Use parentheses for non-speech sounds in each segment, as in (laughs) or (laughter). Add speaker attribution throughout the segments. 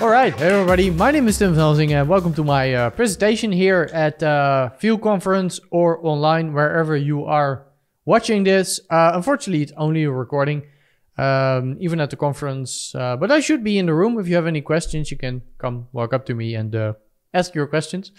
Speaker 1: Alright, hey everybody, my name is Tim Velsing and welcome to my uh, presentation here at uh, Field Conference or online, wherever you are watching this. Uh, unfortunately, it's only a recording, um, even at the conference, uh, but I should be in the room. If you have any questions, you can come walk up to me and uh, ask your questions.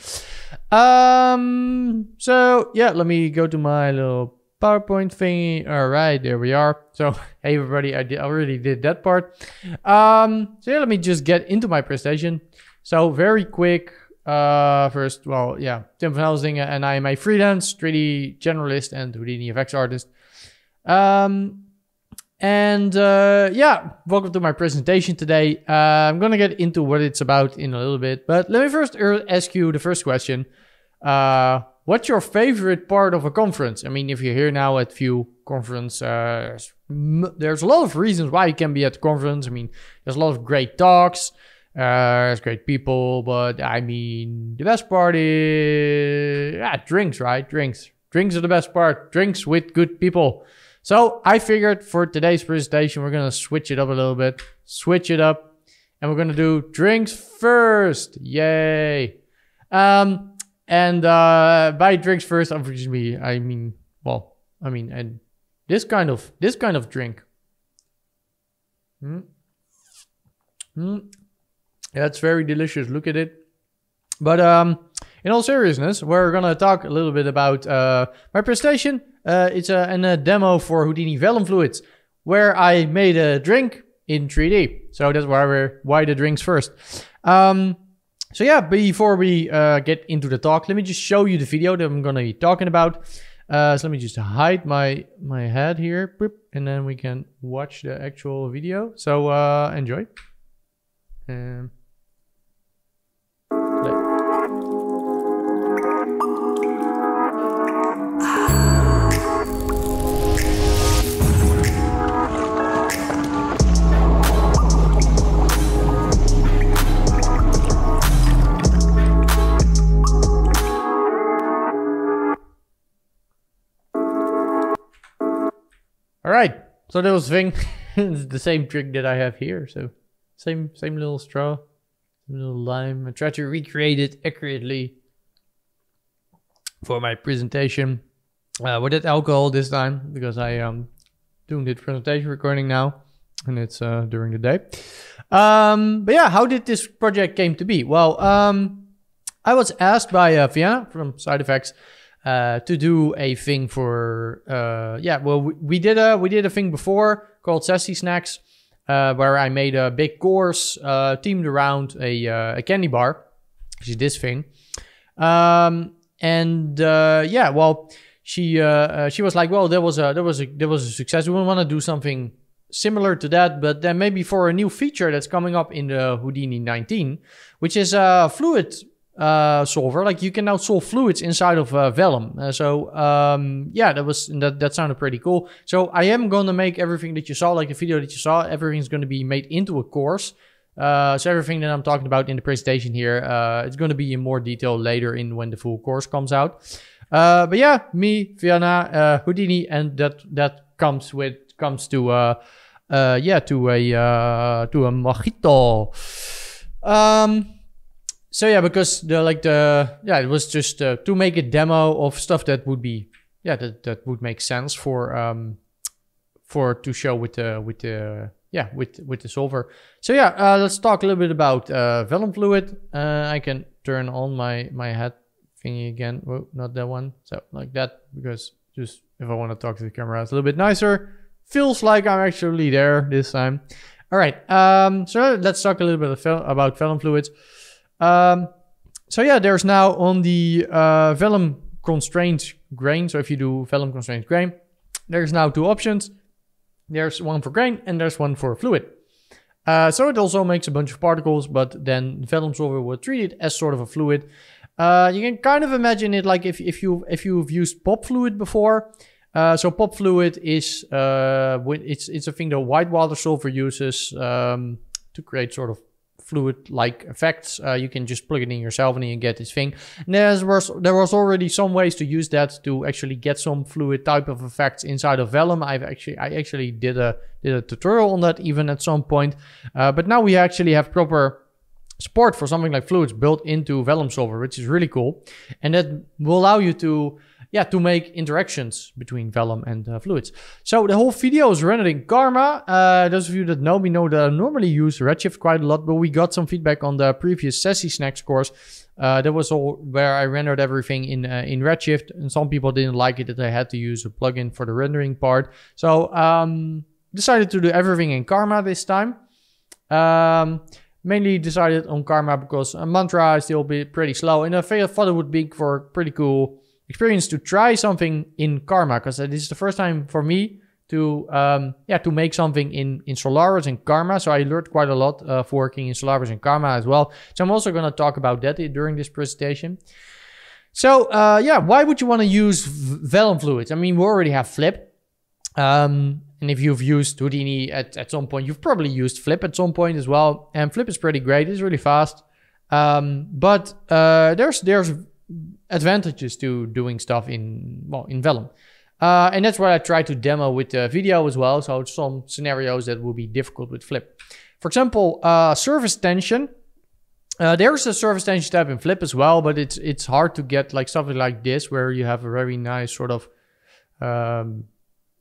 Speaker 1: Um, so yeah, let me go to my little PowerPoint thingy. All right, there we are. So, (laughs) hey everybody, I did, already did that part. Um, so yeah, let me just get into my presentation. So very quick, uh, first, well, yeah, Tim van Helsing and I am a freelance 3D generalist and Houdini effects artist. Um, and uh, yeah, welcome to my presentation today. Uh, I'm gonna get into what it's about in a little bit, but let me first er, ask you the first question. Uh, What's your favorite part of a conference? I mean, if you're here now at View Conference, uh, there's a lot of reasons why you can be at the conference. I mean, there's a lot of great talks, uh, there's great people, but I mean, the best part is yeah, drinks, right? Drinks. Drinks are the best part. Drinks with good people. So I figured for today's presentation, we're going to switch it up a little bit, switch it up, and we're going to do drinks first. Yay. Um, and uh, buy drinks first. Obviously, I mean, well, I mean, and this kind of this kind of drink. Hmm. Hmm. That's very delicious. Look at it. But um, in all seriousness, we're gonna talk a little bit about uh, my presentation. Uh, it's a, an, a demo for Houdini Vellum Fluids, where I made a drink in 3D. So that's why we're why the drinks first. Um, so yeah, before we uh, get into the talk, let me just show you the video that I'm gonna be talking about. Uh, so let me just hide my my head here, and then we can watch the actual video. So uh, enjoy. Um. All right. So that was thing. (laughs) it's the same trick that I have here. So same same little straw, little lime. I try to recreate it accurately for my presentation uh, that alcohol this time because I am um, doing the presentation recording now and it's uh, during the day. Um, but yeah, how did this project came to be? Well, um, I was asked by uh, Via from Side Effects uh, to do a thing for uh, yeah well we, we, did a we did a thing before called sassy snacks uh, where i made a big course uh, themed around a, uh, a, candy bar which is this thing um, and yeah well she she was like well there was a there was a there was a success we want to do something similar to that but then maybe for a new feature that's coming up in the houdini 19 which is a fluid uh, solver. Like you can now solve fluids inside of uh, Vellum. Uh, so um, yeah, that was that that sounded pretty cool. So I am going to make everything that you saw, like the video that you saw, everything's going to be made into a course. Uh, so everything that I'm talking about in the presentation here, uh, it's going to be in more detail later in when the full course comes out. Uh, but yeah, me, Vienna, uh, Houdini, and that that comes with comes to uh, uh, yeah to a uh, to a mojito. Um, so yeah, because the like the yeah, it was just uh, to make a demo of stuff that would be yeah that that would make sense for um for to show with the with the yeah with with the solver. So yeah, uh, let's talk a little bit about uh, vellum fluid. Uh, I can turn on my my head thingy again. Whoa, not that one. So like that because just if I want to talk to the camera, it's a little bit nicer. Feels like I'm actually there this time. All right. Um, so let's talk a little bit about vellum fluids. Um, so yeah, there's now on the uh, vellum constraint grain. So if you do vellum constraint grain, there's now two options. There's one for grain and there's one for fluid. Uh, so it also makes a bunch of particles, but then vellum solver will treat it as sort of a fluid. Uh, you can kind of imagine it like if, if you if you've used pop fluid before. Uh, so pop fluid is uh, it's it's a thing that Whitewater solver uses um, to create sort of fluid-like effects. Uh, you can just plug it in yourself and you get this thing. There was there was already some ways to use that to actually get some fluid type of effects inside of Vellum. I've actually I actually did a did a tutorial on that even at some point. Uh, but now we actually have proper support for something like fluids built into Vellum Solver, which is really cool, and that will allow you to yeah, to make interactions between vellum and uh, fluids. So the whole video is rendered in Karma. Uh, those of you that know me know that I normally use Redshift quite a lot, but we got some feedback on the previous Sassy Snacks course. Uh, that was all where I rendered everything in uh, in Redshift, and some people didn't like it that I had to use a plugin for the rendering part. So um, decided to do everything in Karma this time. Um, mainly decided on Karma because a uh, mantra is still be pretty slow, and I thought it would be for pretty cool experience to try something in Karma because this is the first time for me to um, yeah to make something in in Solaris and Karma. So I learned quite a lot uh, for working in Solaris and Karma as well. So I'm also going to talk about that during this presentation. So uh, yeah, why would you want to use Vellum Fluids? I mean, we already have Flip. Um, and if you've used Houdini at, at some point, you've probably used Flip at some point as well. And Flip is pretty great. It's really fast. Um, but uh, there's there's advantages to doing stuff in well in Vellum. Uh, and that's what I try to demo with the video as well. So some scenarios that will be difficult with Flip. For example, uh, surface tension. Uh, there's a surface tension tab in Flip as well, but it's it's hard to get like something like this where you have a very nice sort of, um,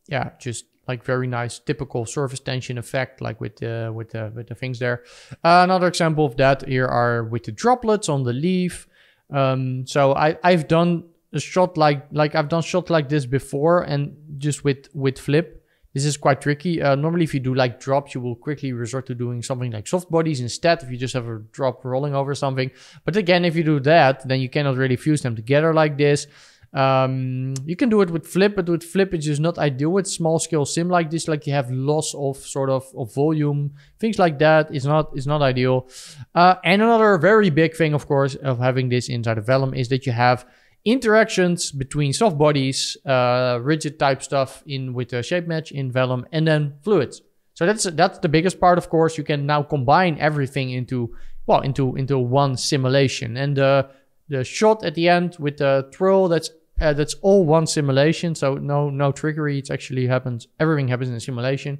Speaker 1: yeah, just like very nice typical surface tension effect, like with the with the with the things there. Uh, another example of that here are with the droplets on the leaf. Um, so I I've done a shot like like I've done shot like this before, and just with with flip. This is quite tricky. Uh, normally, if you do like drops, you will quickly resort to doing something like soft bodies instead. If you just have a drop rolling over something, but again, if you do that, then you cannot really fuse them together like this. Um, you can do it with Flip, but with Flip it's just not ideal with small scale sim like this. Like you have loss of sort of, of volume, things like that. It's not it's not ideal. Uh, and another very big thing, of course, of having this inside of Vellum is that you have interactions between soft bodies, uh, rigid type stuff in with a shape match in Vellum, and then fluids. So that's that's the biggest part, of course. You can now combine everything into well into into one simulation. And uh, the shot at the end with the twirl that's uh, that's all one simulation. So no no trickery. It actually happens. Everything happens in a simulation.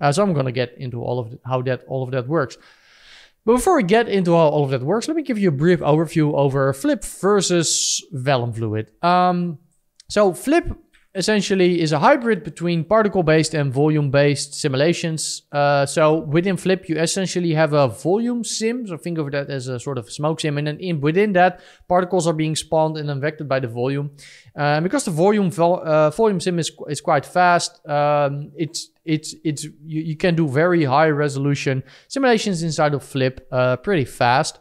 Speaker 1: Uh, so I'm gonna get into all of the, how that all of that works. But before we get into how all of that works, let me give you a brief overview over Flip versus Vellum Fluid. Um, so Flip essentially is a hybrid between particle-based and volume-based simulations. Uh, so within Flip, you essentially have a volume sim. So think of that as a sort of smoke sim. And then in, within that, particles are being spawned and then vectored by the volume. Uh, because the volume uh, volume sim is, is quite fast, um, it's it's it's you, you, can do very high resolution simulations inside of Flip uh, pretty fast.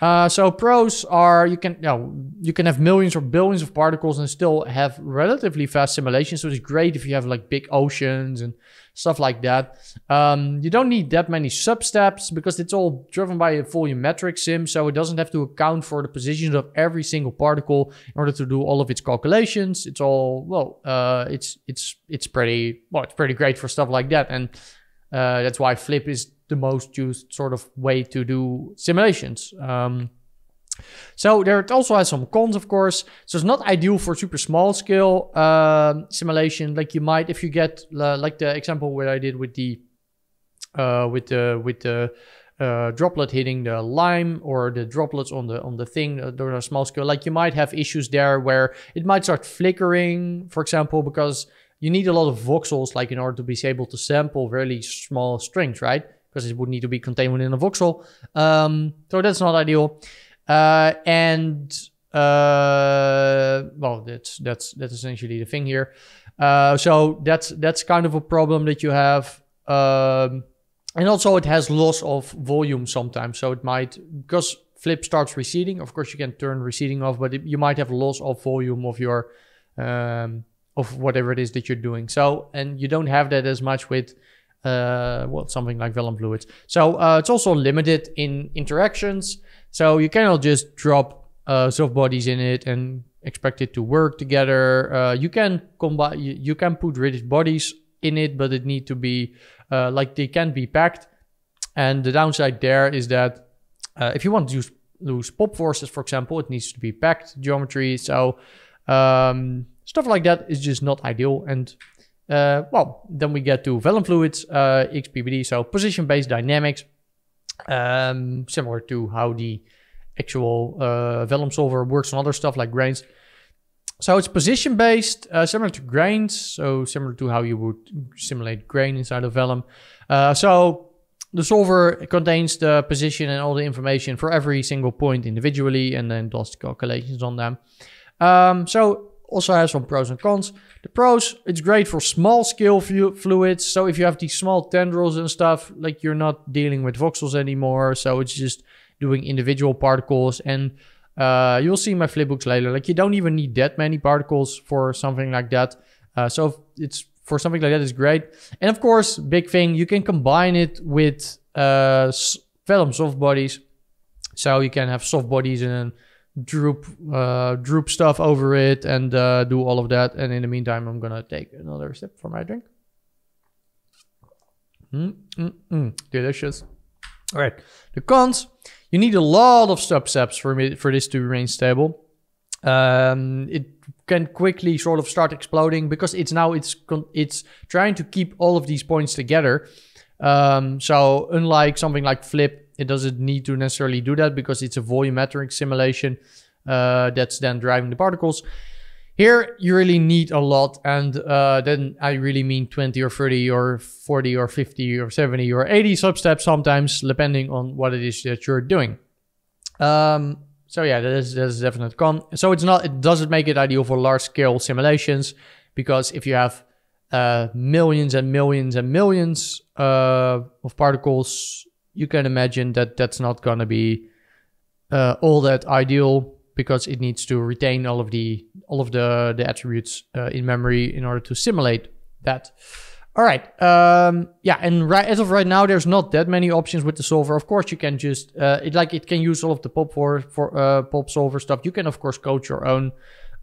Speaker 1: Uh, so pros are you can you, know, you can have millions or billions of particles and still have relatively fast simulation. So it's great if you have like big oceans and stuff like that. Um, you don't need that many substeps steps because it's all driven by a volumetric sim, so it doesn't have to account for the positions of every single particle in order to do all of its calculations. It's all well, uh, it's it's it's pretty well, it's pretty great for stuff like that, and uh, that's why Flip is the most used sort of way to do simulations. Um, so there it also has some cons, of course. So it's not ideal for super small scale um, simulation, like you might if you get uh, like the example where I did with the uh, with the with the uh, droplet hitting the lime or the droplets on the on the thing. Those uh, are small scale. Like you might have issues there where it might start flickering, for example, because you need a lot of voxels, like in order to be able to sample really small strings, right? because it would need to be contained within a voxel. Um, so that's not ideal. Uh, and uh, well, that's that's that's essentially the thing here. Uh, so that's that's kind of a problem that you have. Um, and also it has loss of volume sometimes. So it might because flip starts receding. Of course, you can turn receding off, but it, you might have loss of volume of your um, of whatever it is that you're doing. So and you don't have that as much with uh, well, something like vellum fluids. So uh, it's also limited in interactions. So you cannot just drop uh, soft bodies in it and expect it to work together. Uh, you can combine, you, you, can put rigid bodies in it, but it need to be uh, like they can be packed. And the downside there is that uh, if you want to use, use pop forces, for example, it needs to be packed geometry. So um, stuff like that is just not ideal and uh, well, then we get to Vellum Fluids, uh, XPBD, so position-based dynamics, um, similar to how the actual uh, Vellum solver works on other stuff like grains. So it's position-based, uh, similar to grains, so similar to how you would simulate grain inside of Vellum. Uh, so the solver contains the position and all the information for every single point individually and then does the calculations on them. Um, so also has some pros and cons. The pros, it's great for small scale fluids. So if you have these small tendrils and stuff, like you're not dealing with voxels anymore. So it's just doing individual particles. And uh, you'll see my flipbooks later. Like you don't even need that many particles for something like that. Uh, so it's for something like that is great. And of course, big thing, you can combine it with uh, Vellum soft bodies. So you can have soft bodies and droop uh, droop stuff over it and uh, do all of that. And in the meantime, I'm gonna take another sip for my drink. Mm, mm, mm. Delicious. All right. The cons: you need a lot of subsets for me for this to remain stable. Um, it can quickly sort of start exploding because it's now it's it's trying to keep all of these points together. Um, so unlike something like Flip it doesn't need to necessarily do that because it's a volumetric simulation uh, that's then driving the particles. Here, you really need a lot, and uh, then I really mean 20 or 30 or 40 or 50 or 70 or 80 substeps sometimes, depending on what it is that you're doing. Um, so yeah, that is, that is definite con. So it's not, it doesn't make it ideal for large scale simulations because if you have uh, millions and millions and millions uh, of particles you can imagine that that's not going to be uh, all that ideal because it needs to retain all of the all of the the attributes uh, in memory in order to simulate that. All right, um, yeah, and right as of right now, there's not that many options with the solver. Of course, you can just uh, it like it can use all of the pop for for uh, pop solver stuff. You can of course code your own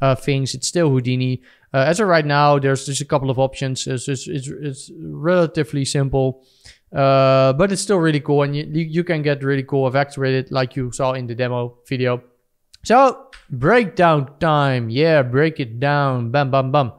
Speaker 1: uh, things. It's still Houdini. Uh, as of right now, there's just a couple of options. It's it's, it's, it's relatively simple. Uh, but it's still really cool and you, you can get really cool effects with it like you saw in the demo video. So breakdown time. Yeah, break it down. Bam, bam, bam.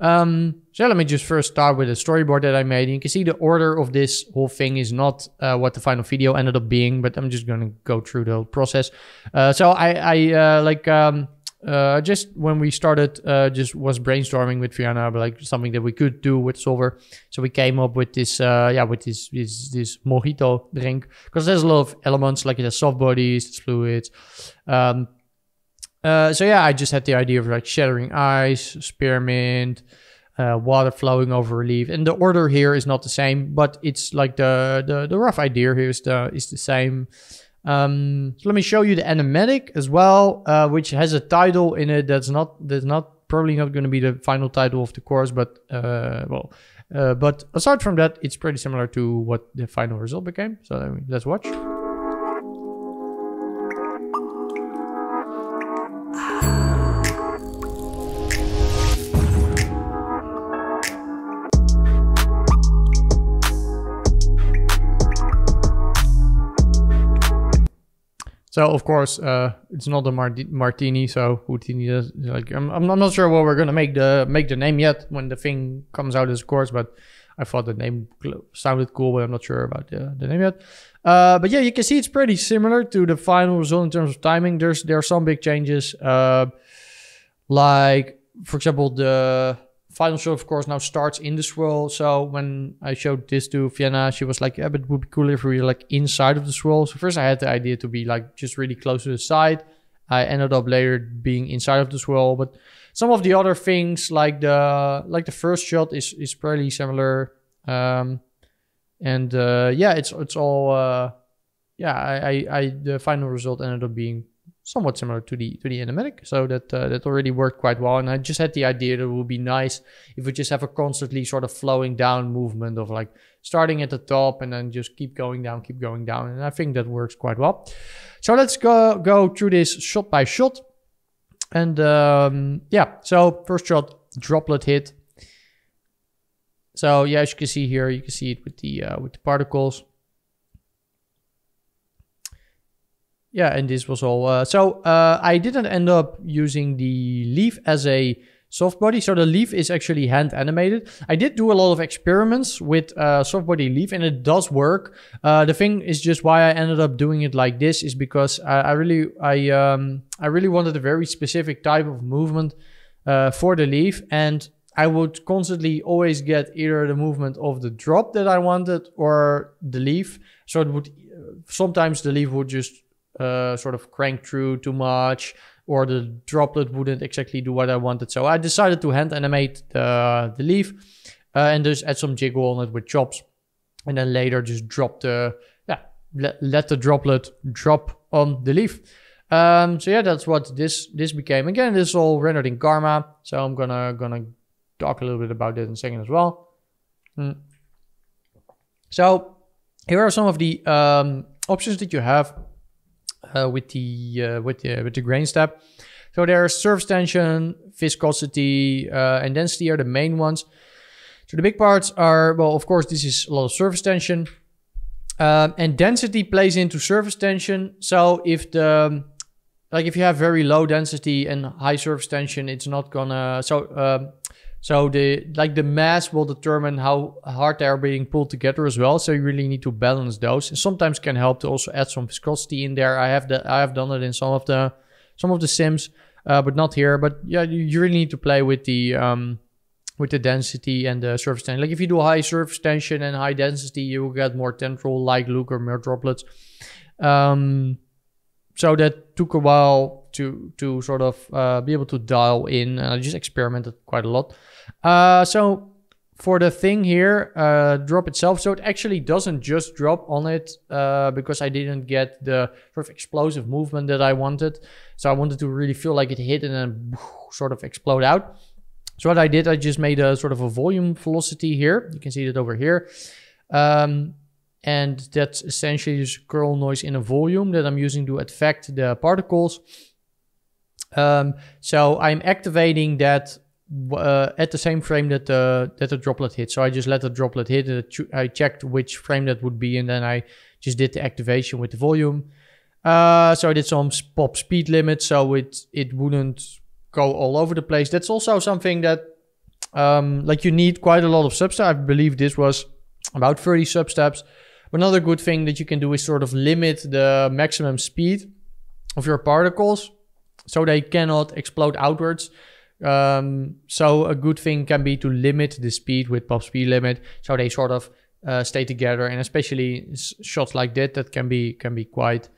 Speaker 1: Um, so let me just first start with a storyboard that I made. You can see the order of this whole thing is not uh, what the final video ended up being, but I'm just going to go through the whole process. Uh, so I, I uh, like um, uh, just when we started, uh, just was brainstorming with Fiona like something that we could do with silver. So we came up with this, uh, yeah, with this this, this mojito drink because there's a lot of elements like it has soft bodies, it's fluids. Um, uh, so yeah, I just had the idea of like shattering ice, spearmint, uh, water flowing over a leaf, and the order here is not the same, but it's like the the, the rough idea here is the is the same. Um, so let me show you the animatic as well, uh, which has a title in it that's not that's not probably not going to be the final title of the course, but uh, well, uh, but aside from that, it's pretty similar to what the final result became. So let's watch. So of course, uh, it's not a martini. So Houdini like I'm, I'm not sure what we're gonna make the make the name yet when the thing comes out as course, but I thought the name sounded cool, but I'm not sure about the, the name yet. Uh, but yeah, you can see it's pretty similar to the final result in terms of timing. There's there are some big changes, uh, like for example the Final shot, of course, now starts in the swirl. So when I showed this to Vienna, she was like, yeah, but it would be cooler if we were like inside of the swirl. So first I had the idea to be like just really close to the side. I ended up later being inside of the swirl, but some of the other things like the like the first shot is is pretty similar. Um, and uh, yeah, it's it's all uh, yeah. I, I I the final result ended up being somewhat similar to the to the animatic. So that uh, that already worked quite well. And I just had the idea that it would be nice if we just have a constantly sort of flowing down movement of like starting at the top and then just keep going down, keep going down. And I think that works quite well. So let's go go through this shot by shot. And um, yeah, so first shot, droplet hit. So yeah, as you can see here, you can see it with the uh, with the particles. yeah, and this was all. Uh, so uh, I didn't end up using the leaf as a soft body. So the leaf is actually hand animated. I did do a lot of experiments with uh, soft body leaf and it does work. Uh, the thing is just why I ended up doing it like this is because I, I really I um, I really wanted a very specific type of movement uh, for the leaf and I would constantly always get either the movement of the drop that I wanted or the leaf. So it would sometimes the leaf would just uh, sort of crank through too much or the droplet wouldn't exactly do what I wanted. So I decided to hand animate the, the leaf uh, and just add some jiggle on it with chops. And then later just drop the, yeah, let, let the droplet drop on the leaf. Um, so yeah, that's what this this became. Again, this is all rendered in Karma. So I'm gonna gonna talk a little bit about that in a second as well. Mm. So here are some of the um, options that you have uh, with the uh, with the with the grain step. So there are surface tension, viscosity, uh, and density are the main ones. So the big parts are well, of course, this is a lot of surface tension, um, and density plays into surface tension. So if the like if you have very low density and high surface tension, it's not gonna so um, so the like the mass will determine how hard they are being pulled together as well. So you really need to balance those. And sometimes can help to also add some viscosity in there. I have that I have done it in some of the some of the sims, uh, but not here. But yeah, you, you, really need to play with the um, with the density and the surface tension. Like if you do high surface tension and high density, you will get more tendril like look or more droplets. Um, so that took a while to to sort of uh, be able to dial in. I just experimented quite a lot. Uh, so for the thing here, uh, drop itself. So it actually doesn't just drop on it uh, because I didn't get the sort of explosive movement that I wanted. So I wanted to really feel like it hit and then (laughs) sort of explode out. So what I did, I just made a sort of a volume velocity here. You can see it over here. Um, and that's essentially just curl noise in a volume that I'm using to affect the particles. Um, so I'm activating that uh, at the same frame that the uh, that the droplet hit. So I just let the droplet hit. And I checked which frame that would be, and then I just did the activation with the volume. Uh, so I did some pop speed limit, so it it wouldn't go all over the place. That's also something that um, like you need quite a lot of substeps. I believe this was about 30 substeps. Another good thing that you can do is sort of limit the maximum speed of your particles so they cannot explode outwards. Um, so a good thing can be to limit the speed with pop speed limit, so they sort of uh, stay together. And especially shots like that, that can be can be quite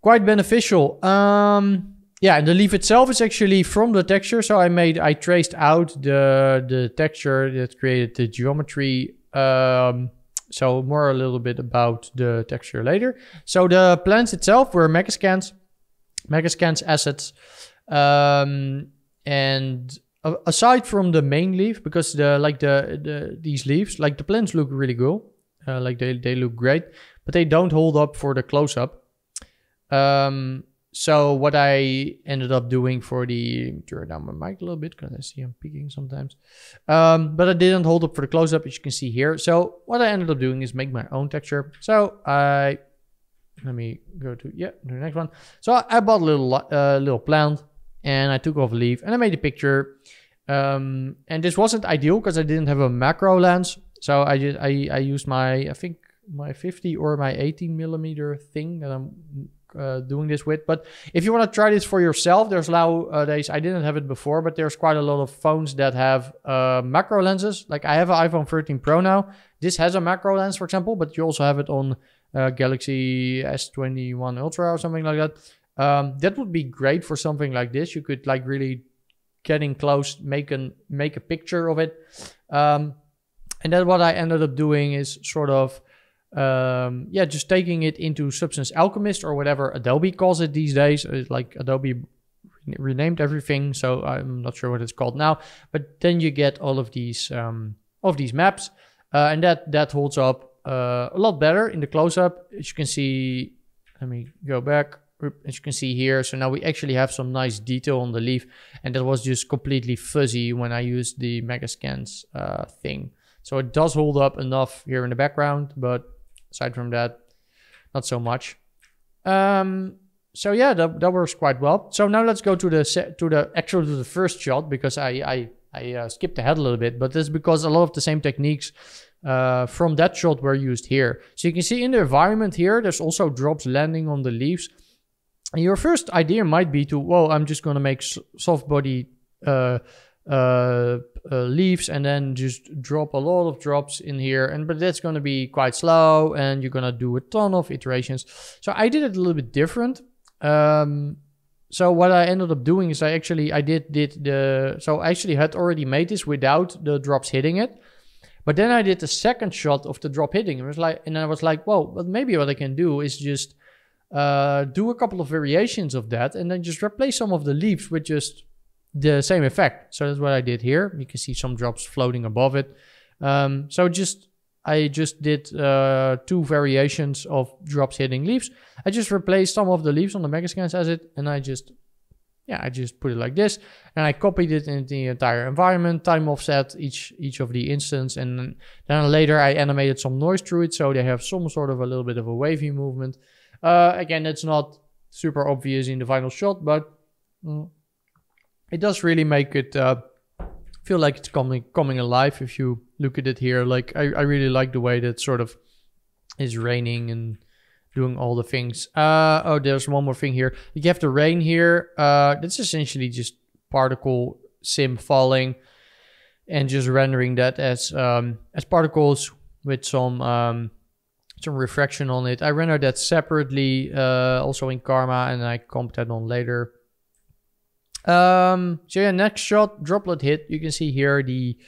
Speaker 1: quite beneficial. Um, yeah, and the leaf itself is actually from the texture. So I made I traced out the the texture that created the geometry. Um, so more a little bit about the texture later. So the plants itself were mega scans. Megascan's assets. Um, and aside from the main leaf, because the like the, the these leaves, like the plants look really cool, uh, like they they look great, but they don't hold up for the close up. Um, so what I ended up doing for the turn down my mic a little bit because I see I'm peeking sometimes. Um, but I didn't hold up for the close up as you can see here. So what I ended up doing is make my own texture. So I let me go to yeah the next one so i, I bought a little uh, little plant and i took off a leaf and i made a picture um, and this wasn't ideal because i didn't have a macro lens so i just i, I used my i think my 50 or my 18 millimeter thing that i'm uh, doing this with but if you want to try this for yourself there's nowadays i didn't have it before but there's quite a lot of phones that have uh, macro lenses like i have an iphone 13 pro now this has a macro lens for example but you also have it on uh, Galaxy S21 Ultra or something like that. Um, that would be great for something like this. You could like really getting close, make an make a picture of it. Um, and then what I ended up doing is sort of um, yeah, just taking it into Substance Alchemist or whatever Adobe calls it these days. It's like Adobe renamed everything, so I'm not sure what it's called now. But then you get all of these um, of these maps, uh, and that that holds up uh, a lot better in the close-up. As you can see, let me go back. As you can see here, so now we actually have some nice detail on the leaf, and that was just completely fuzzy when I used the mega uh, thing. So it does hold up enough here in the background, but aside from that, not so much. Um, so yeah, that, that works quite well. So now let's go to the set, to the actual to the first shot because I I, I uh, skipped ahead a little bit, but that's because a lot of the same techniques uh, from that shot were used here. So you can see in the environment here, there's also drops landing on the leaves. And your first idea might be to, well, I'm just going to make soft body uh, uh, uh, leaves and then just drop a lot of drops in here. And But that's going to be quite slow and you're going to do a ton of iterations. So I did it a little bit different. Um, so what I ended up doing is I actually, I did, did the, so I actually had already made this without the drops hitting it. But then I did the second shot of the drop hitting. It was like, and I was like, well, but maybe what I can do is just uh, do a couple of variations of that and then just replace some of the leaves with just the same effect. So that's what I did here. You can see some drops floating above it. Um, so just I just did uh, two variations of drops hitting leaves. I just replaced some of the leaves on the megascans as it, and I just yeah, I just put it like this and I copied it in the entire environment, time offset each, each of the instance. And then later I animated some noise through it. So they have some sort of a little bit of a wavy movement. Uh, again, it's not super obvious in the final shot, but mm, it does really make it uh, feel like it's coming, coming alive. If you look at it here, like I, I really like the way that sort of is raining and doing all the things. Uh, oh, there's one more thing here. You have the rain here. Uh, that's essentially just particle sim falling and just rendering that as um, as particles with some um, some refraction on it. I render that separately uh, also in Karma and I comp that on later. Um, so yeah, next shot, droplet hit. You can see here the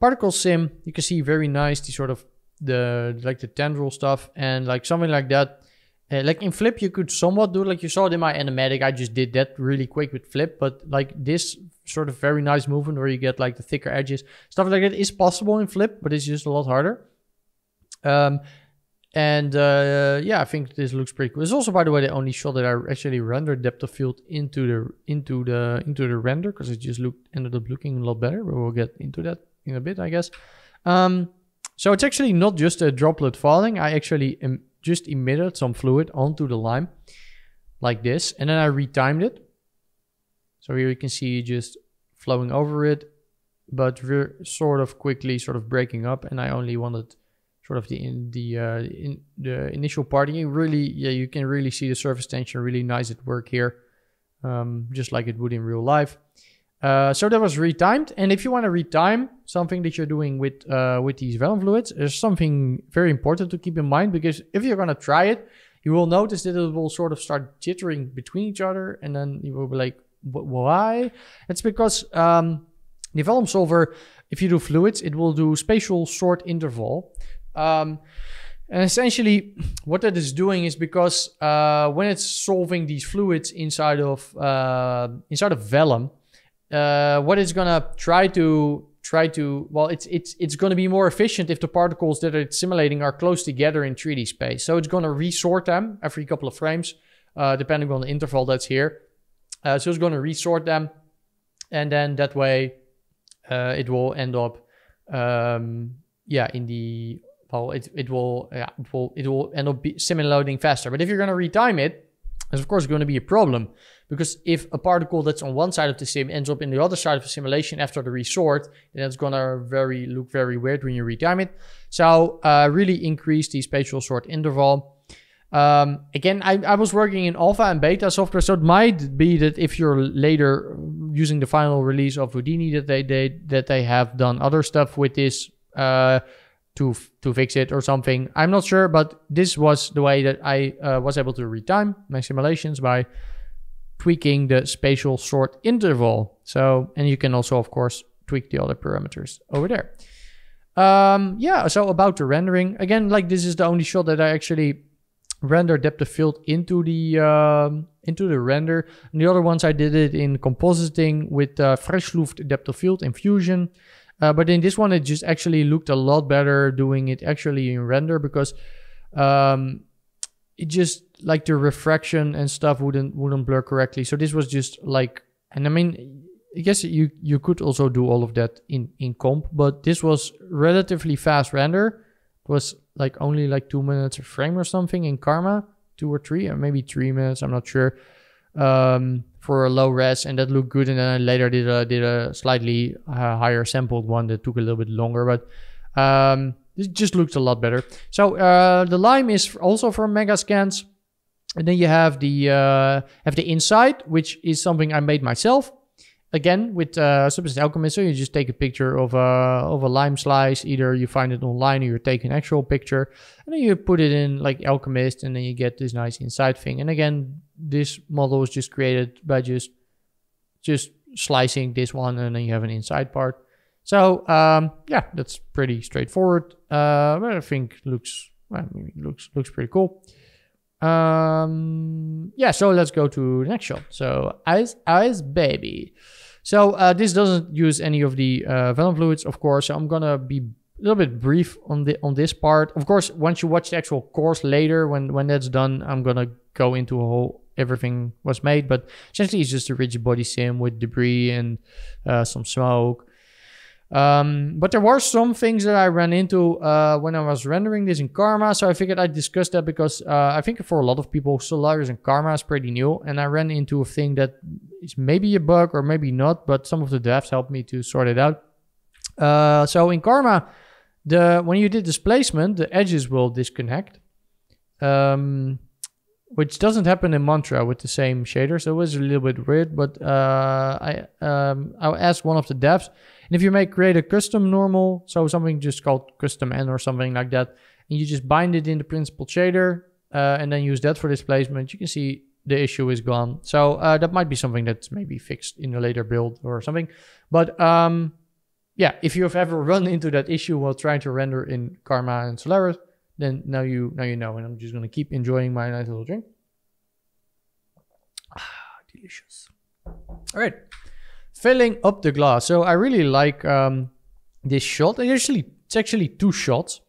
Speaker 1: particle sim. You can see very nice the sort of the like the tendril stuff and like something like that. Uh, like in Flip, you could somewhat do like you saw it in my animatic. I just did that really quick with Flip, but like this sort of very nice movement where you get like the thicker edges, stuff like that is possible in Flip, but it's just a lot harder. Um, and uh, yeah, I think this looks pretty cool. It's also, by the way, the only shot that I actually rendered depth of field into the into the into the render because it just looked ended up looking a lot better. But we'll get into that in a bit, I guess. Um, so it's actually not just a droplet falling. I actually em just emitted some fluid onto the lime like this. And then I retimed it. So here you can see just flowing over it. But we're sort of quickly sort of breaking up. And I only wanted sort of the in, the uh, in the initial parting. really, yeah, you can really see the surface tension really nice at work here. Um, just like it would in real life. Uh, so that was retimed. And if you want to retime something that you're doing with uh, with these vellum fluids, there's something very important to keep in mind because if you're going to try it, you will notice that it will sort of start jittering between each other. And then you will be like, why? It's because um, the vellum solver, if you do fluids, it will do spatial sort interval. Um, and essentially, what that is doing is because uh, when it's solving these fluids inside of uh, inside of vellum, uh, what it's gonna try to try to well it's it's it's going to be more efficient if the particles that it's simulating are close together in 3d space so it's going to resort them every couple of frames uh, depending on the interval that's here uh, so it's going to resort them and then that way uh, it will end up um, yeah in the well it, it will yeah it will it will end up be simulating faster but if you're going to retime it it's of course going to be a problem because if a particle that's on one side of the sim ends up in the other side of the simulation after the resort, then that's gonna very look very weird when you retime it. So uh, really increase the spatial sort interval. Um, again, I, I, was working in alpha and beta software, so it might be that if you're later using the final release of Houdini, that they, they that they have done other stuff with this uh, to to fix it or something. I'm not sure, but this was the way that I uh, was able to retime my simulations by tweaking the spatial sort interval. So, and you can also, of course, tweak the other parameters over there. Um, yeah, so about the rendering, again, like this is the only shot that I actually render depth of field into the um, into the render. And the other ones I did it in compositing with uh, Luft depth of field in Fusion. Uh, but in this one, it just actually looked a lot better doing it actually in render because um, it just like the refraction and stuff wouldn't wouldn't blur correctly. So this was just like, and I mean, I guess you you could also do all of that in in comp, but this was relatively fast render. It was like only like two minutes a frame or something in Karma, two or three, or maybe three minutes. I'm not sure. Um, for a low res, and that looked good. And then I later did a did a slightly uh, higher sampled one that took a little bit longer, but um, this just looks a lot better. So uh, the lime is also from Megascans. And then you have the uh, have the inside, which is something I made myself. Again, with uh, Substance Alchemist, so you just take a picture of a, uh, of a lime slice. Either you find it online or you take an actual picture. And then you put it in like Alchemist and then you get this nice inside thing. And again, this model was just created by just just slicing this one and then you have an inside part. So um, yeah, that's pretty straightforward. Uh, but I think looks well, looks looks pretty cool. Um, yeah, so let's go to the next shot. So ice ice baby. So uh, this doesn't use any of the uh, venom fluids, of course. So I'm gonna be a little bit brief on the on this part. Of course, once you watch the actual course later, when when that's done, I'm gonna go into a whole everything was made. But essentially, it's just a rigid body sim with debris and uh, some smoke. Um, but there were some things that I ran into uh, when I was rendering this in Karma. So I figured I'd discuss that because uh, I think for a lot of people, Solaris and Karma is pretty new. And I ran into a thing that is maybe a bug or maybe not, but some of the devs helped me to sort it out. Uh, so in Karma, the when you did displacement, the edges will disconnect. Um, which doesn't happen in Mantra with the same shader, so it was a little bit weird. But uh, I um, I asked one of the devs, and if you make create a custom normal, so something just called custom n or something like that, and you just bind it in the principal shader uh, and then use that for displacement, you can see the issue is gone. So uh, that might be something that's maybe fixed in a later build or something. But um, yeah, if you have ever (laughs) run into that issue while trying to render in Karma and Solaris, then now you now you know. And I'm just gonna keep enjoying my nice little drink. Ah, delicious. All right filling up the glass. So I really like um, this shot. It actually, it's actually two shots.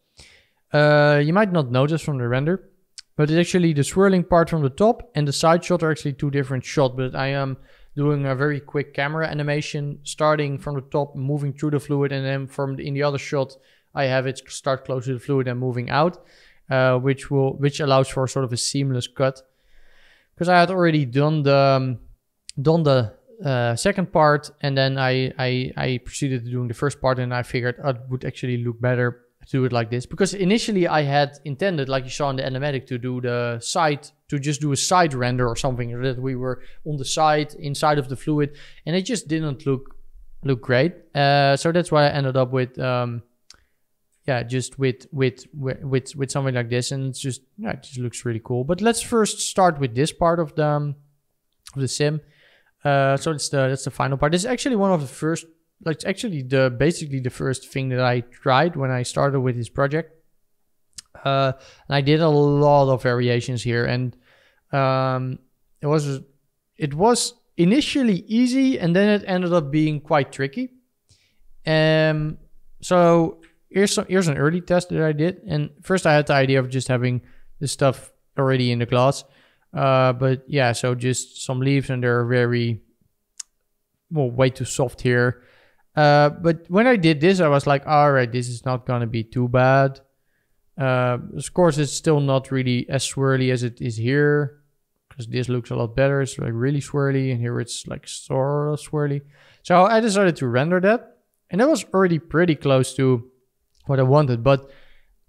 Speaker 1: Uh, you might not notice from the render, but it's actually the swirling part from the top and the side shot are actually two different shots. But I am doing a very quick camera animation, starting from the top, moving through the fluid, and then from the, in the other shot, I have it start close to the fluid and moving out, uh, which will which allows for sort of a seamless cut. Because I had already done the um, done the uh, second part, and then I, I I proceeded to doing the first part, and I figured I it would actually look better to do it like this because initially I had intended, like you saw in the animatic, to do the side to just do a side render or something that we were on the side inside of the fluid, and it just didn't look look great. Uh, so that's why I ended up with. Um, yeah, just with with with with something like this, and it's just yeah, it just looks really cool. But let's first start with this part of the um, of the sim. Uh, so it's the that's the final part. It's actually one of the first, like it's actually the basically the first thing that I tried when I started with this project. Uh, and I did a lot of variations here, and um, it was it was initially easy, and then it ended up being quite tricky. Um, so here's some, here's an early test that I did, and first I had the idea of just having the stuff already in the glass. Uh, but yeah, so just some leaves and they're very, well, way too soft here. Uh, but when I did this, I was like, all right, this is not going to be too bad. Uh, of course, it's still not really as swirly as it is here because this looks a lot better. It's like really swirly and here it's like sort of swirly. So I decided to render that and that was already pretty close to what I wanted. But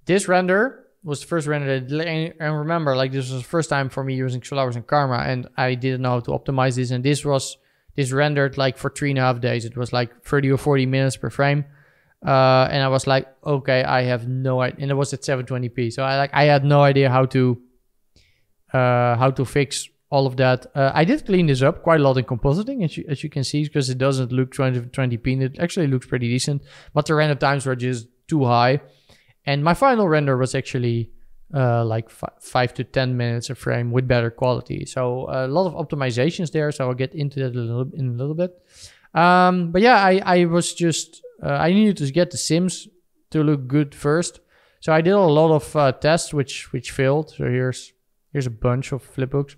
Speaker 1: this render was the first render that and remember like this was the first time for me using Solaris and Karma and I didn't know how to optimize this and this was this rendered like for three and a half days it was like 30 or 40 minutes per frame uh, and I was like okay I have no idea and it was at 720p so I like I had no idea how to uh, how to fix all of that uh, I did clean this up quite a lot in compositing as you, as you can see because it doesn't look 20, 20p and it actually looks pretty decent but the render times were just too high and my final render was actually uh, like five to 10 minutes a frame with better quality. So uh, a lot of optimizations there. So I'll get into that a little, in a little bit. Um, but yeah, I, I was just, uh, I needed to get the Sims to look good first. So I did a lot of uh, tests which, which failed. So here's, here's a bunch of flipbooks.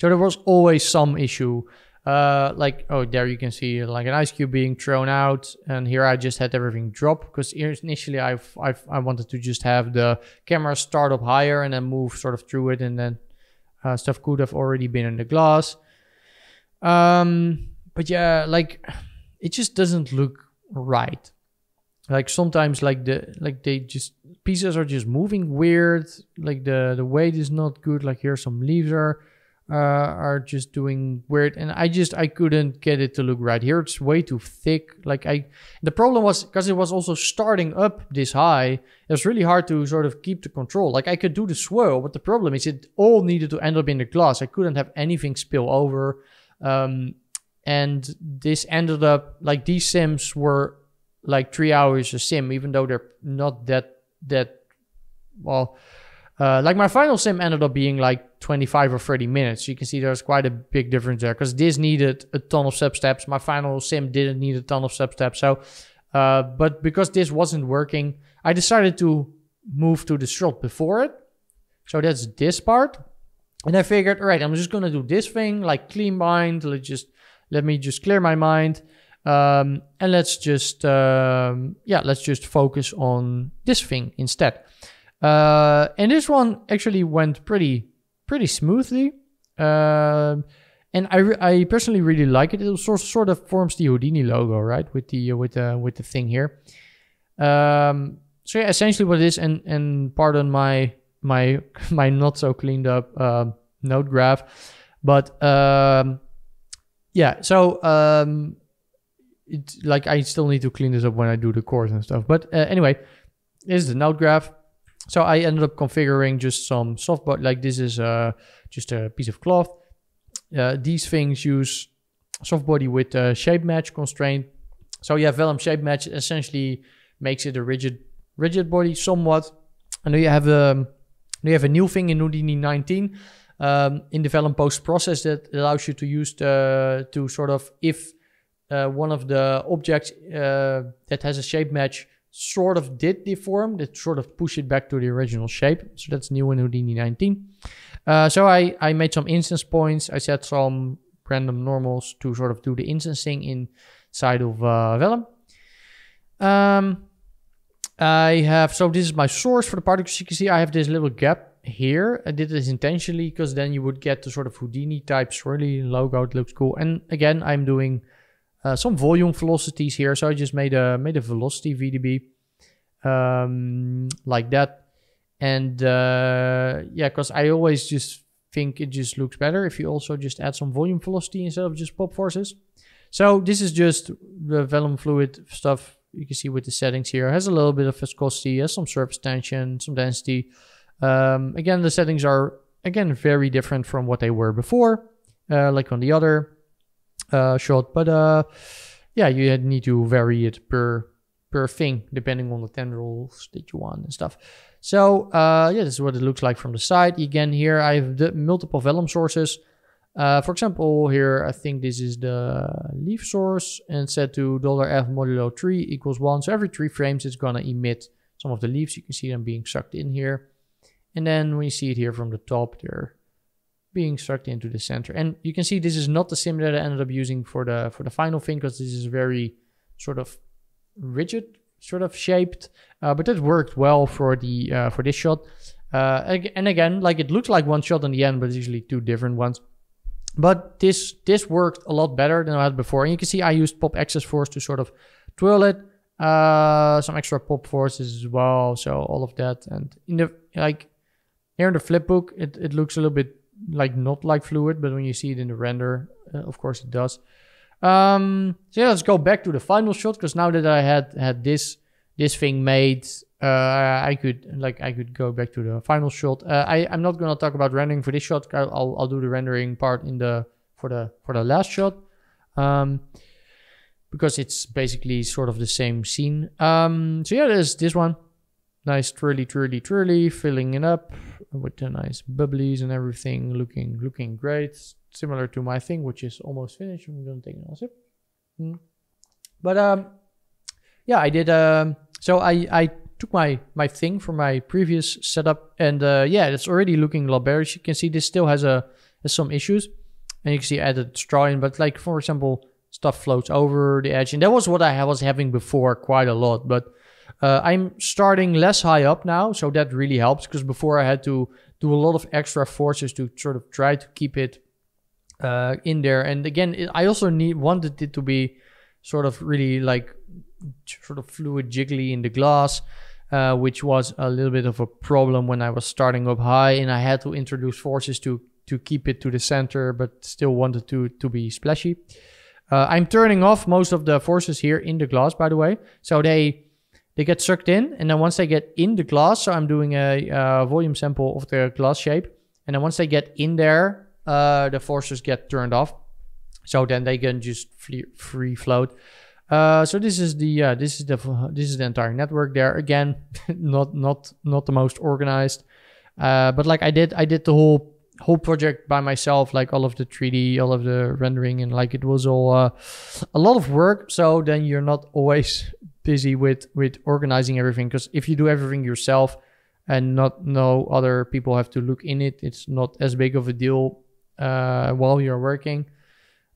Speaker 1: So there was always some issue uh, like oh there you can see like an ice cube being thrown out and here I just had everything drop because initially i i wanted to just have the camera start up higher and then move sort of through it and then uh, stuff could have already been in the glass um, but yeah like it just doesn't look right like sometimes like the like they just pieces are just moving weird like the the weight is not good like here some leaves are uh, are just doing weird and i just i couldn't get it to look right here it's way too thick like i the problem was because it was also starting up this high it was really hard to sort of keep the control like i could do the swirl but the problem is it all needed to end up in the glass i couldn't have anything spill over um, and this ended up like these sims were like three hours a sim even though they're not that that well uh, like my final sim ended up being like 25 or 30 minutes. You can see there's quite a big difference there because this needed a ton of sub steps. My final sim didn't need a ton of sub steps. So, uh, but because this wasn't working, I decided to move to the shot before it. So that's this part. And I figured, all right, I'm just going to do this thing like clean mind. Let's just, let me just clear my mind. Um, and let's just, um, yeah, let's just focus on this thing instead. Uh, and this one actually went pretty pretty smoothly. Um, and I, re- I personally really like it. It sort sort of forms the Houdini logo, right, with the uh, with the uh, with the thing here. Um, so yeah, essentially what it is, and and pardon my my (laughs) my not so cleaned up uh, um, node graph, but um, yeah, so um, like I still need to clean this up when I do the course and stuff. But uh, anyway, this is the node graph. So I ended up configuring just some soft body. Like this is uh, just a piece of cloth. Uh, these things use soft body with uh, shape match constraint. So yeah, vellum shape match essentially makes it a rigid rigid body somewhat. And then you have um, you have a new thing in Houdini 19 um, in the vellum post process that allows you to use the, uh, to sort of if uh, one of the objects uh, that has a shape match sort of did deform, that sort of push it back to the original shape. So that's new in Houdini 19. Uh, so I, I made some instance points. I set some random normals to sort of do the instancing inside of uh, Vellum. Um, I have, so this is my source for the particles. You can see I have this little gap here. I did this intentionally because then you would get the sort of Houdini type swirly logo. It looks cool. And again, I'm doing Eh, some volume velocities here. So I just made a made a velocity VDB um, like that. And uh, yeah, because I always just think it just looks better if you also just add some volume velocity instead of just pop forces. So this is just the vellum fluid stuff you can see with the settings here. It has a little bit of viscosity, has some surface tension, some density. Um, again, the settings are, again, very different from what they were before, uh, like on the other uh, shot. But uh, yeah, you need to vary it per per thing depending on the tendrils that you want and stuff. So uh, yeah, this is what it looks like from the side. Again, here I have the multiple vellum sources. Uh, for example, here I think this is the leaf source and set to $f modulo 3 equals 1. So every 3 frames it's going to emit some of the leaves. You can see them being sucked in here. And then when you see it here from the top, there being sucked into the center. And you can see this is not the sim that I ended up using for the for the final thing because this is very sort of rigid sort of shaped, uh, but that worked well for the uh, for this shot. Uh, and again, like it looks like one shot in the end, but it's usually two different ones. But this this worked a lot better than I had before. And you can see I used pop access force to sort of twirl it, uh, some extra pop forces as well. So all of that, and in the like here in the flip book, it it looks a little bit like not like fluid, but when you see it in the render, uh, of course it does. Um, so yeah, let's go back to the final shot because now that I had had this this thing made, uh, I could like I could go back to the final shot. Uh, I I'm not gonna talk about rendering for this shot. I'll I'll do the rendering part in the for the for the last shot, um, because it's basically sort of the same scene. Um, so yeah, there's this one nice twirly twirly twirly filling it up with the nice bubblies and everything looking looking great similar to my thing which is almost finished i'm gonna take another sip mm. but um yeah i did um so i i took my my thing from my previous setup and uh yeah it's already looking a lot better as you can see this still has a uh, has some issues and you can see I added straw in but like for example stuff floats over the edge and that was what i was having before quite a lot but uh, I'm starting less high up now, so that really helps because before I had to do a lot of extra forces to sort of try to keep it uh, in there. And again, it, I also need wanted it to be sort of really like sort of fluid jiggly in the glass, uh, which was a little bit of a problem when I was starting up high and I had to introduce forces to to keep it to the center, but still wanted to to be splashy. Uh, I'm turning off most of the forces here in the glass, by the way, so they they get sucked in, and then once they get in the glass, so I'm doing a, a volume sample of the glass shape, and then once they get in there, uh, the forces get turned off. So then they can just free float. Uh, so this is the uh, this is the this is the entire network there. Again, (laughs) not not not the most organized, uh, but like I did I did the whole whole project by myself, like all of the 3D, all of the rendering, and like it was all uh, a lot of work. So then you're not always busy with with organizing everything because if you do everything yourself and not no other people have to look in it it's not as big of a deal uh, while you're working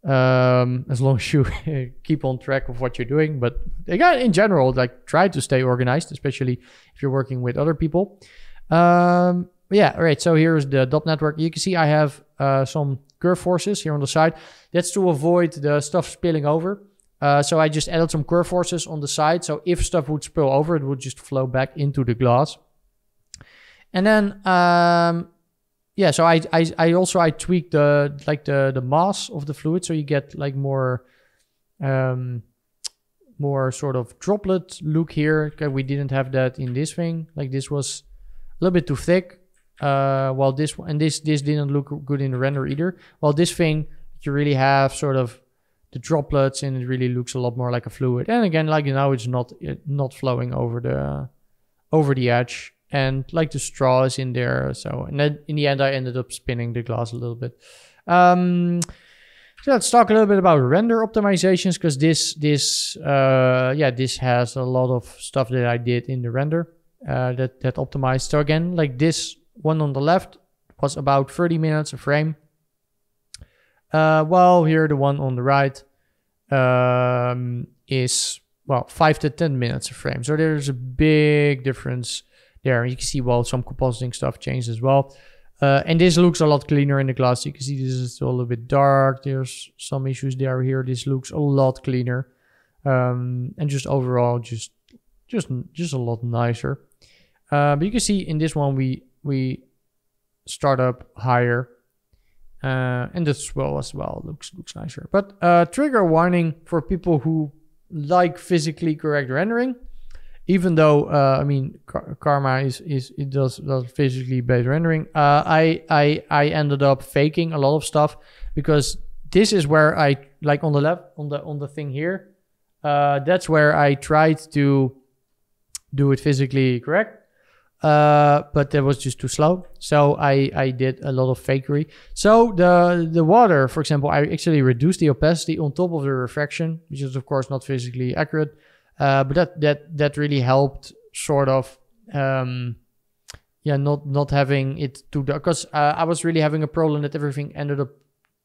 Speaker 1: um, as long as you (laughs) keep on track of what you're doing but again in general like try to stay organized especially if you're working with other people um, yeah all right so here's the dot network you can see i have uh, some curve forces here on the side that's to avoid the stuff spilling over uh, so I just added some curve forces on the side. So if stuff would spill over, it would just flow back into the glass. And then, um, yeah, so I, I, I also, I tweaked the, like the, the mass of the fluid. So you get like more, um, more sort of droplet look here. Okay, we didn't have that in this thing. Like this was a little bit too thick. Uh, while this, and this, this didn't look good in the render either. While this thing, you really have sort of the droplets and it really looks a lot more like a fluid. And again, like now it's not it not flowing over the over the edge. And like the straw is in there. So and then in the end I ended up spinning the glass a little bit. Um, so let's talk a little bit about render optimizations because this this uh, yeah this has a lot of stuff that I did in the render uh, that that optimized. So again, like this one on the left was about 30 minutes a frame. Uh, well, here the one on the right um, is, well, 5 to 10 minutes a frame. So there's a big difference there. You can see, well, some compositing stuff changed as well. Uh, and this looks a lot cleaner in the glass. You can see this is still a little bit dark. There's some issues there here. This looks a lot cleaner. Um, and just overall, just just just a lot nicer. Uh, but you can see in this one, we we start up higher uh, and the swirl as well looks looks nicer. But uh, trigger warning for people who like physically correct rendering, even though uh, I mean Karma is is it does does physically based rendering. Uh, I I I ended up faking a lot of stuff because this is where I like on the left on the on the thing here. Uh, that's where I tried to do it physically correct uh, but that was just too slow. So I, I did a lot of fakery. So the the water, for example, I actually reduced the opacity on top of the refraction, which is of course not physically accurate, uh, but that that that really helped sort of um, yeah not not having it too dark because uh, I was really having a problem that everything ended up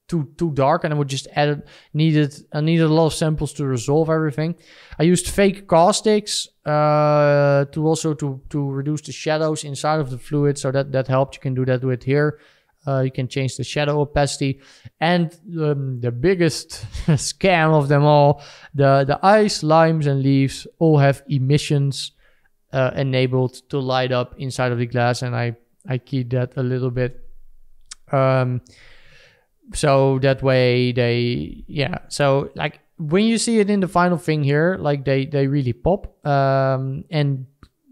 Speaker 1: too too dark and I would just add needed I needed a lot of samples to resolve everything. I used fake caustics uh, to also to to reduce the shadows inside of the fluid, so that that helped. You can do that with here. Uh, you can change the shadow opacity, and um, the biggest (laughs) scam of them all, the the ice, limes, and leaves all have emissions uh, enabled to light up inside of the glass, and I I keep that a little bit. Um, so that way they yeah so like when you see it in the final thing here like they they really pop um and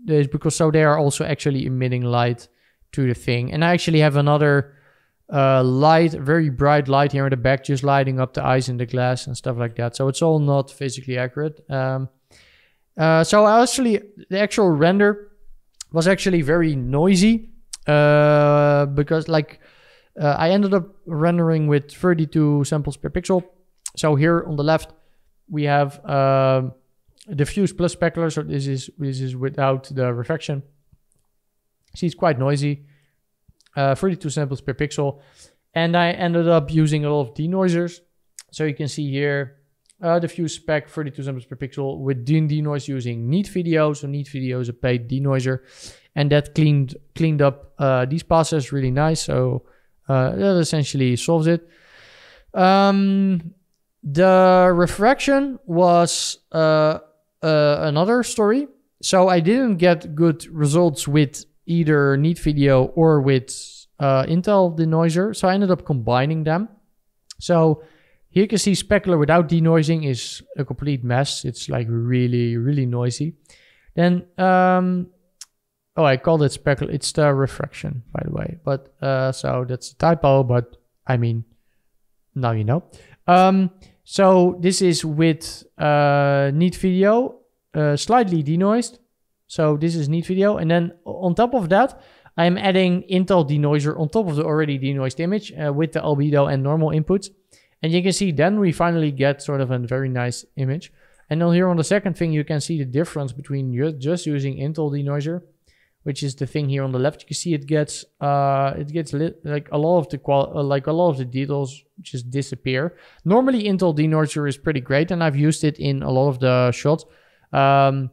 Speaker 1: there's because so they are also actually emitting light to the thing and i actually have another uh light very bright light here in the back just lighting up the eyes in the glass and stuff like that so it's all not physically accurate um uh so actually the actual render was actually very noisy uh because like uh, I ended up rendering with 32 samples per pixel. So here on the left, we have uh, diffuse plus specular. So this is this is without the refraction. See, it's quite noisy. Uh, 32 samples per pixel. And I ended up using a lot of denoisers. So you can see here, uh, diffuse spec 32 samples per pixel with denoise using Neat Video. So Neat Video is a paid denoiser. And that cleaned cleaned up uh, these passes really nice. So uh, that essentially solves it. Um, the refraction was uh, uh, another story. So I didn't get good results with either Neat Video or with uh, Intel denoiser. So I ended up combining them. So here you can see Specular without denoising is a complete mess. It's like really, really noisy. Then um, Oh, I called it speckle. It's the refraction, by the way. But uh, so that's a typo. But I mean, now you know. Um, so this is with uh, neat video, uh, slightly denoised. So this is neat video, and then on top of that, I am adding Intel denoiser on top of the already denoised image uh, with the albedo and normal inputs. And you can see then we finally get sort of a very nice image. And then here on the second thing, you can see the difference between just using Intel denoiser which is the thing here on the left. You can see it gets uh, it gets lit, like a lot of the qual uh, like a lot of the details just disappear. Normally, Intel denoiser is pretty great, and I've used it in a lot of the shots. Um,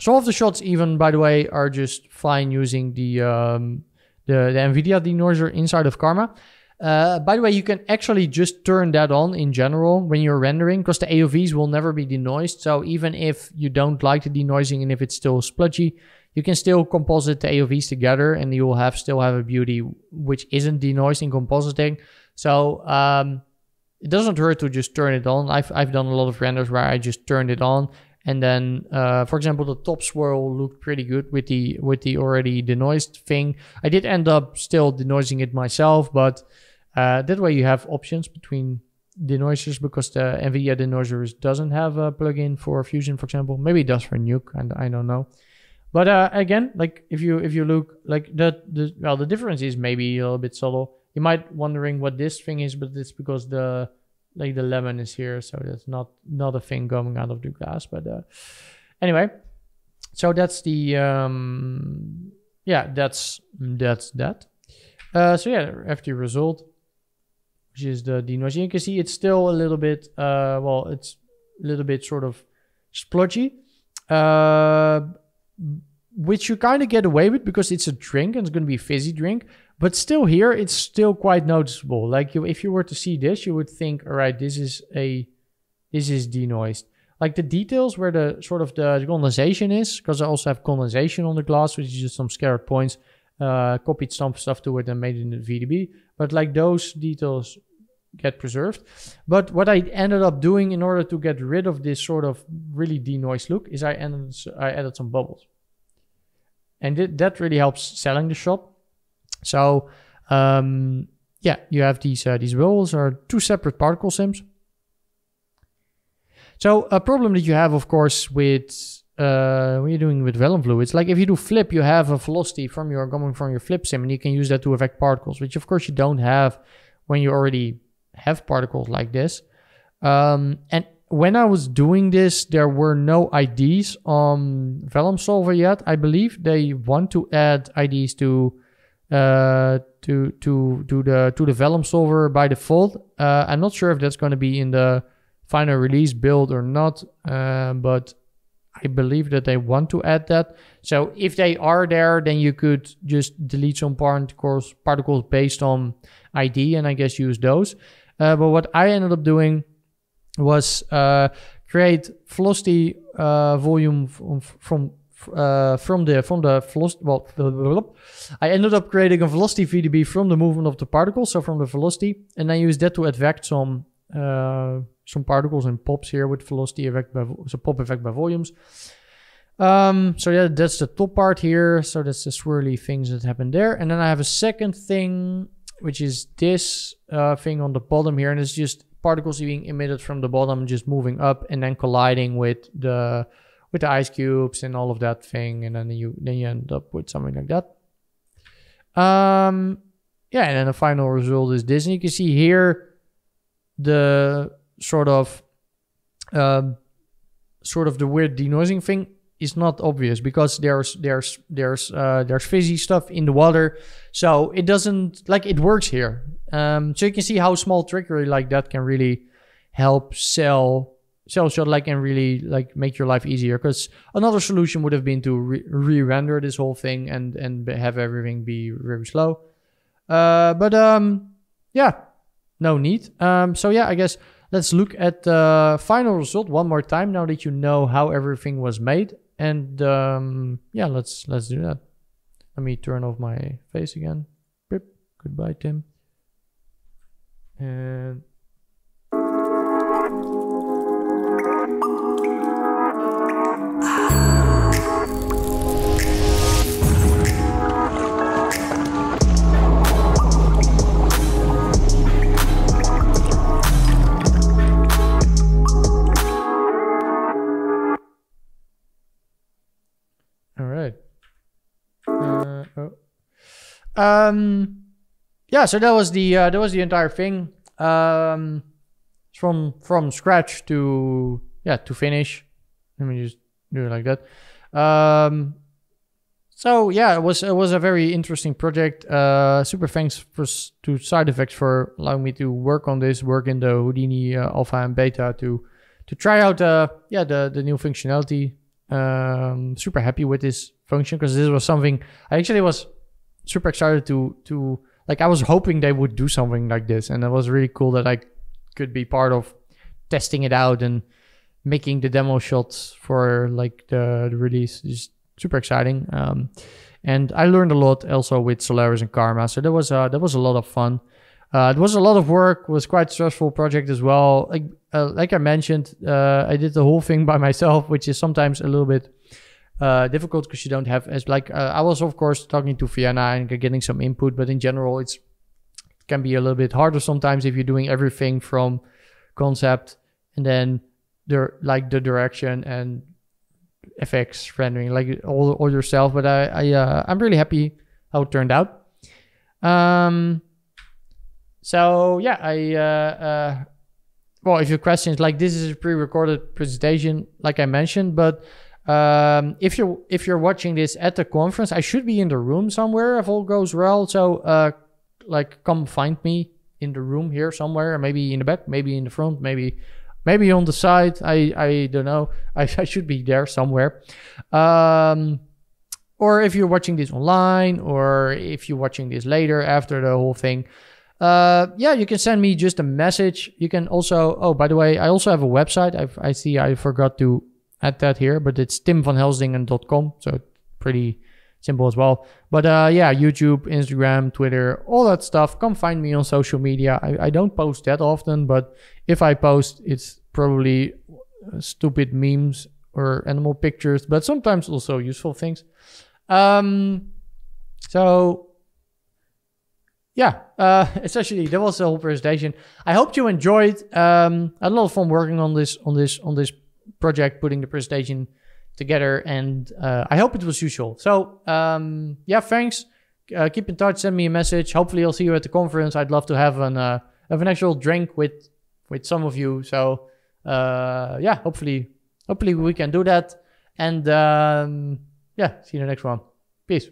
Speaker 1: some of the shots, even by the way, are just fine using the um, the, the NVIDIA denoiser inside of Karma. Uh, by the way, you can actually just turn that on in general when you're rendering because the AOVs will never be denoised. So even if you don't like the denoising and if it's still spludgy, you can still composite the AOVs together and you will have still have a beauty which isn't denoising compositing. So um, it doesn't hurt to just turn it on. I've, I've done a lot of renders where I just turned it on and then uh, for example the top swirl looked pretty good with the with the already denoised thing. I did end up still denoising it myself but uh, that way you have options between denoisers because the NVIDIA denoisers doesn't have a plugin for Fusion for example. Maybe it does for Nuke and I don't know. But uh, again, like if you if you look like the, the well the difference is maybe a little bit subtle. You might wondering what this thing is, but it's because the like the lemon is here, so that's not not a thing coming out of the glass. But uh, anyway, so that's the um, yeah that's that's that. Uh, so yeah, after result, which is the denoising, you can see it's still a little bit uh, well, it's a little bit sort of splotchy. Uh, which you kind of get away with because it's a drink and it's going to be a fizzy drink. But still, here it's still quite noticeable. Like you, if you were to see this, you would think, all right, this is a, this is denoised. Like the details where the sort of the condensation is, because I also have condensation on the glass, which is just some scattered points. Uh, copied some stuff to it and made it in the VDB. But like those details get preserved. But what I ended up doing in order to get rid of this sort of really denoised look is I ended, I added some bubbles and th- that really helps selling the shop. So um, yeah, you have these uh, these rolls are two separate particle sims. So a problem that you have, of course, with uh, when you're doing with vellum fluids, like if you do flip, you have a velocity from your coming from your flip sim, and you can use that to affect particles, which of course you don't have when you already have particles like this. Um, and when I was doing this, there were no IDs on Vellum Solver yet. I believe they want to add IDs to uh, to to to the to the Vellum Solver by default. Uh, I'm not sure if that's going to be in the final release build or not, uh, but I believe that they want to add that. So if they are there, then you could just delete some particles particles based on ID, and I guess use those. Uh, but what I ended up doing was uh, create velocity uh, volume um, from uh, from the from the velocity. Well, blah, blah, blah. I ended up creating a velocity VDB from the movement of the particles, so from the velocity, and I use that to affect some uh, some particles and pops here with velocity effect by so pop effect by volumes. Um, so yeah, that's the top part here. So that's the swirly things that happen there, and then I have a second thing, which is this uh, thing on the bottom here, and it's just particles being emitted from the bottom just moving up and then colliding with the with the ice cubes and all of that thing and then you then you end up with something like that um yeah and then the final result is this and you can see here the sort of um, sort of the weird denoising thing is not obvious because there's there's there's uh, there's fizzy stuff in the water so it doesn't like it works here um, so you can see how small trickery like that can really help sell sell shot like and really like make your life easier. Because another solution would have been to re- re-render this whole thing and and have everything be very slow. Uh, but um, yeah, no need. Um, so yeah, I guess let's look at the final result one more time now that you know how everything was made. And um, yeah, let's let's do that. Let me turn off my face again. Goodbye, Tim. And All right. Uh, oh. Um yeah, so that was the uh, that was the entire thing um, from from scratch to yeah to finish. Let me just do it like that. Um, so yeah, it was it was a very interesting project. Uh, super thanks for, to Side Effects for allowing me to work on this, work in the Houdini uh, alpha and beta to to try out uh, yeah the the new functionality. Um, super happy with this function because this was something I actually was super excited to to like I was hoping they would do something like this, and it was really cool that I could be part of testing it out and making the demo shots for like the, the release. Just super exciting. Um, and I learned a lot also with Solaris and Karma. So that was uh, that was a lot of fun. Uh, it was a lot of work. Was quite stressful project as well. Like uh, like I mentioned, uh, I did the whole thing by (laughs) myself, which is sometimes a little bit uh, difficult because you don't have as like uh, I was of course talking to Vienna and getting some input, but in general it's it can be a little bit harder sometimes if you're doing everything from concept and then the like the direction and effects rendering like all, all yourself. But I, I uh, I'm really happy how it turned out. Um, so yeah, I uh, uh well if your questions like this is a pre-recorded presentation like I mentioned, but um, if you're if you're watching this at the conference, I should be in the room somewhere if all goes well. So uh, like come find me in the room here somewhere, maybe in the back, maybe in the front, maybe maybe on the side. I I don't know. (laughs) I, I should be there somewhere. Um, or if you're watching this online, or if you're watching this later after the whole thing. Uh, yeah, you can send me just a message. You can also, oh, by the way, I also have a website. i I see I forgot to at that here, but it's timvanhelsingen.com, So pretty simple as well. But uh, yeah, YouTube, Instagram, Twitter, all that stuff. Come find me on social media. I, I don't post that often, but if I post, it's probably uh, stupid memes or animal pictures, but sometimes also useful things. Um, so yeah, uh, (laughs) essentially that was the whole presentation. I hope you enjoyed. Um, I had a lot of fun working on this on this on this project putting the presentation together. And uh, I hope it was useful. So um, yeah, thanks. Uh, keep in touch. Send me a message. Hopefully, I'll see you at the conference. I'd love to have an uh, have an actual drink with with some of you. So uh, yeah, hopefully, hopefully we can do that. And um, yeah, see you in the next one. Peace.